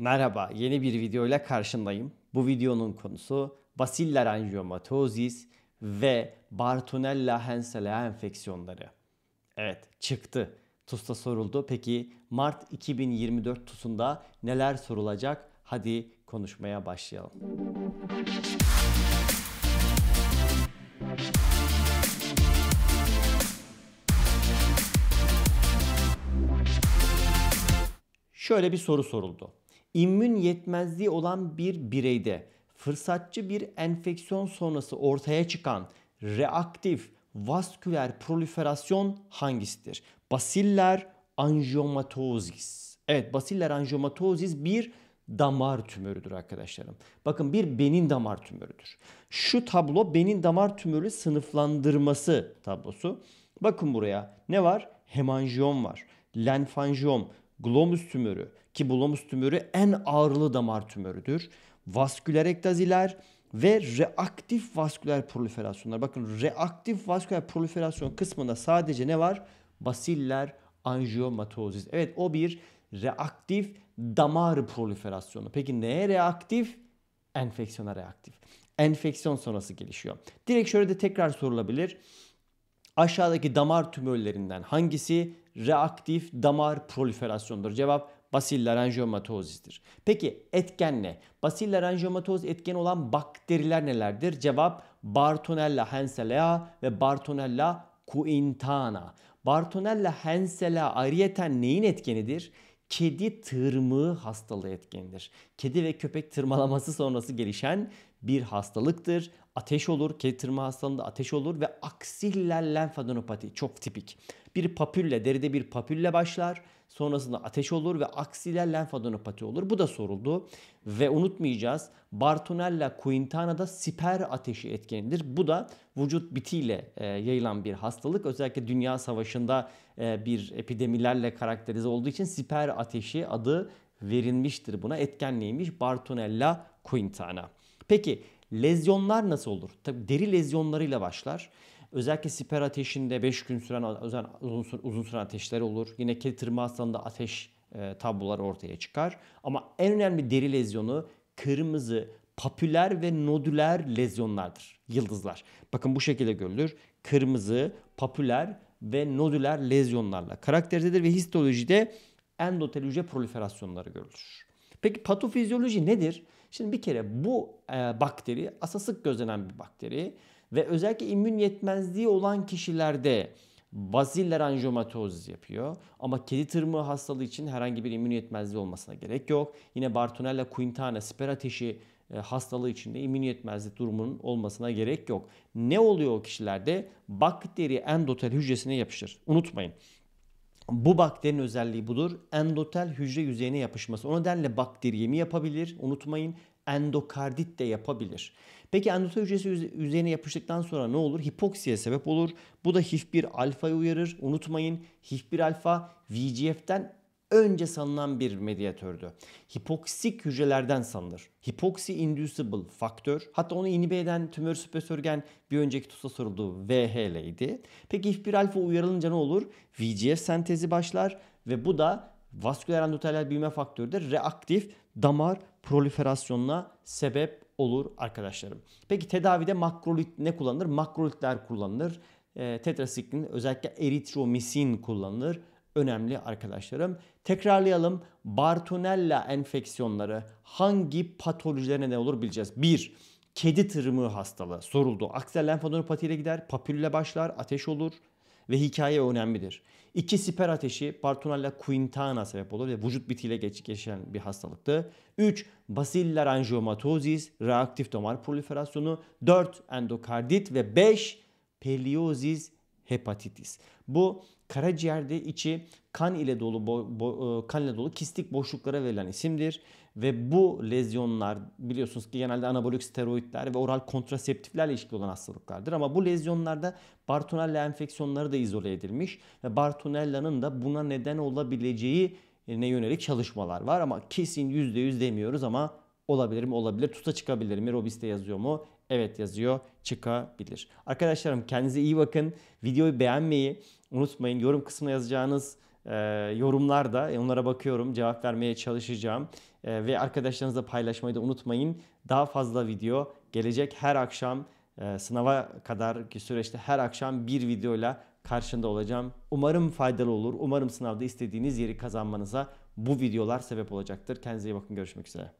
Merhaba, yeni bir videoyla karşındayım. Bu videonun konusu basiller angiyomatozis ve Bartonella Henselea enfeksiyonları. Evet, çıktı. TUS'ta soruldu. Peki Mart 2024 TUS'unda neler sorulacak? Hadi konuşmaya başlayalım. Şöyle bir soru soruldu İmmün yetmezliği olan bir bireyde fırsatçı bir enfeksiyon sonrası ortaya çıkan reaktif vasküler proliferasyon hangisidir? Basiller angiomatosis. Evet basiller angiomatosis bir damar tümörüdür arkadaşlarım. Bakın bir benin damar tümörüdür. Şu tablo benin damar tümörü sınıflandırması tablosu. Bakın buraya ne var? Hemanjiyom var. Lenfanjiyom, glomus tümörü ki glomus tümörü en ağırlı damar tümörüdür. Vasküler ektaziler ve reaktif vasküler proliferasyonlar. Bakın reaktif vasküler proliferasyon kısmında sadece ne var? Basiller anjiyomatozis. Evet o bir reaktif damar proliferasyonu. Peki neye reaktif? Enfeksiyona reaktif. Enfeksiyon sonrası gelişiyor. Direkt şöyle de tekrar sorulabilir. Aşağıdaki damar tümörlerinden hangisi reaktif damar proliferasyonudur. Cevap basil laranjiomatozistir. Peki etken ne? Basil larangiomatoz etken olan bakteriler nelerdir? Cevap Bartonella henselea ve Bartonella quintana. Bartonella henselea ayrıyeten neyin etkenidir? kedi tırmığı hastalığı etkendir. Kedi ve köpek tırmalaması sonrası gelişen bir hastalıktır. Ateş olur, kedi tırma hastalığında ateş olur ve aksiller lenfadenopati çok tipik. Bir papülle, deride bir papülle başlar Sonrasında ateş olur ve aksiler lenfadenopati olur. Bu da soruldu. Ve unutmayacağız Bartonella quintana'da siper ateşi etkenidir. Bu da vücut bitiyle e, yayılan bir hastalık. Özellikle Dünya Savaşı'nda e, bir epidemilerle karakterize olduğu için siper ateşi adı verilmiştir buna. Etken neymiş? Bartonella quintana. Peki lezyonlar nasıl olur? Tabii deri lezyonlarıyla başlar. Özellikle siper ateşinde 5 gün süren uzun, uzun süren ateşler olur. Yine kedi tırma hastalığında ateş e, tablolar ortaya çıkar. Ama en önemli deri lezyonu kırmızı papüler ve nodüler lezyonlardır. Yıldızlar. Bakın bu şekilde görülür. Kırmızı, papüler ve nodüler lezyonlarla karakterizedir ve histolojide endotel hücre proliferasyonları görülür. Peki patofizyoloji nedir? Şimdi bir kere bu e, bakteri asasık gözlenen bir bakteri ve özellikle immün yetmezliği olan kişilerde baziller anjomatoz yapıyor. Ama kedi tırmığı hastalığı için herhangi bir immün yetmezliği olmasına gerek yok. Yine Bartonella quintana siper ateşi e, hastalığı için de immün yetmezlik durumunun olmasına gerek yok. Ne oluyor o kişilerde? Bakteri endotel hücresine yapışır. Unutmayın. Bu bakterinin özelliği budur. Endotel hücre yüzeyine yapışması. O nedenle bakteriye mi yapabilir? Unutmayın endokardit de yapabilir. Peki endotel hücresi üzerine yapıştıktan sonra ne olur? Hipoksiye sebep olur. Bu da HIF1 alfayı uyarır. Unutmayın HIF1 alfa VGF'den önce sanılan bir medyatördü. Hipoksik hücrelerden sanılır. Hipoksi inducible faktör. Hatta onu inhibe eden tümör süpresörgen bir önceki TUS'a sorulduğu idi. Peki HIF1 alfa uyarılınca ne olur? VGF sentezi başlar ve bu da vasküler endotelyal büyüme faktörü de reaktif damar proliferasyonuna sebep olur arkadaşlarım. Peki tedavide makrolit ne kullanılır? Makrolitler kullanılır. E, ee, tetrasiklin özellikle eritromisin kullanılır. Önemli arkadaşlarım. Tekrarlayalım. Bartonella enfeksiyonları hangi patolojilerine ne olur bileceğiz. 1. Kedi tırmığı hastalığı soruldu. Aksel lenfadenopati ile gider. Papülle başlar. Ateş olur ve hikaye önemlidir. İki siper ateşi Partonella quintana sebep olur ve vücut bitiyle geçen bir hastalıktı. 3. Basiller angiomatosis, reaktif damar proliferasyonu. 4. Endokardit ve 5. Peliozis hepatitis. Bu karaciğerde içi kan ile dolu bo, bo, e, kan ile dolu kistik boşluklara verilen isimdir ve bu lezyonlar biliyorsunuz ki genelde anabolik steroidler ve oral kontraseptiflerle ilişkili olan hastalıklardır ama bu lezyonlarda Bartonella enfeksiyonları da izole edilmiş ve Bartonella'nın da buna neden olabileceği ne yönelik çalışmalar var ama kesin %100 demiyoruz ama Olabilir mi? Olabilir. TUS'a çıkabilir mi? Robiste yazıyor mu? Evet yazıyor. Çıkabilir. Arkadaşlarım kendinize iyi bakın. Videoyu beğenmeyi unutmayın. Yorum kısmına yazacağınız e, yorumlar da e, onlara bakıyorum. Cevap vermeye çalışacağım. E, ve arkadaşlarınızla paylaşmayı da unutmayın. Daha fazla video gelecek her akşam e, sınava ki süreçte her akşam bir videoyla karşında olacağım. Umarım faydalı olur. Umarım sınavda istediğiniz yeri kazanmanıza bu videolar sebep olacaktır. Kendinize iyi bakın. Görüşmek üzere.